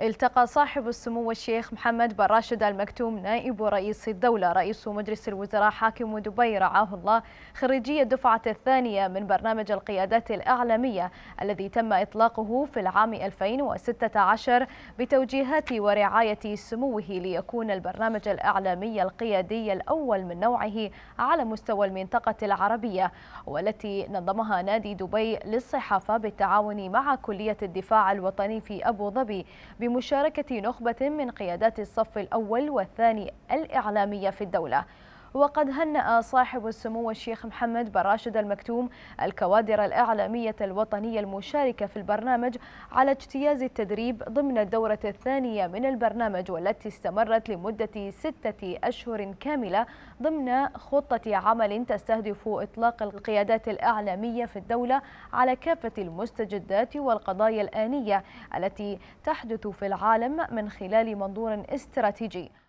التقى صاحب السمو الشيخ محمد بن راشد المكتوم نائب رئيس الدولة رئيس مجلس الوزراء حاكم دبي رعاه الله خريجي الدفعة الثانية من برنامج القيادات الإعلامية الذي تم إطلاقه في العام 2016 بتوجيهات ورعاية سموه ليكون البرنامج الإعلامي القيادي الأول من نوعه على مستوى المنطقة العربية والتي نظمها نادي دبي للصحافة بالتعاون مع كلية الدفاع الوطني في أبو ظبي بمشاركة نخبة من قيادات الصف الأول والثاني الإعلامية في الدولة وقد هنأ صاحب السمو الشيخ محمد بن راشد المكتوم الكوادر الإعلامية الوطنية المشاركة في البرنامج على اجتياز التدريب ضمن الدورة الثانية من البرنامج والتي استمرت لمدة ستة أشهر كاملة ضمن خطة عمل تستهدف إطلاق القيادات الإعلامية في الدولة على كافة المستجدات والقضايا الآنية التي تحدث في العالم من خلال منظور استراتيجي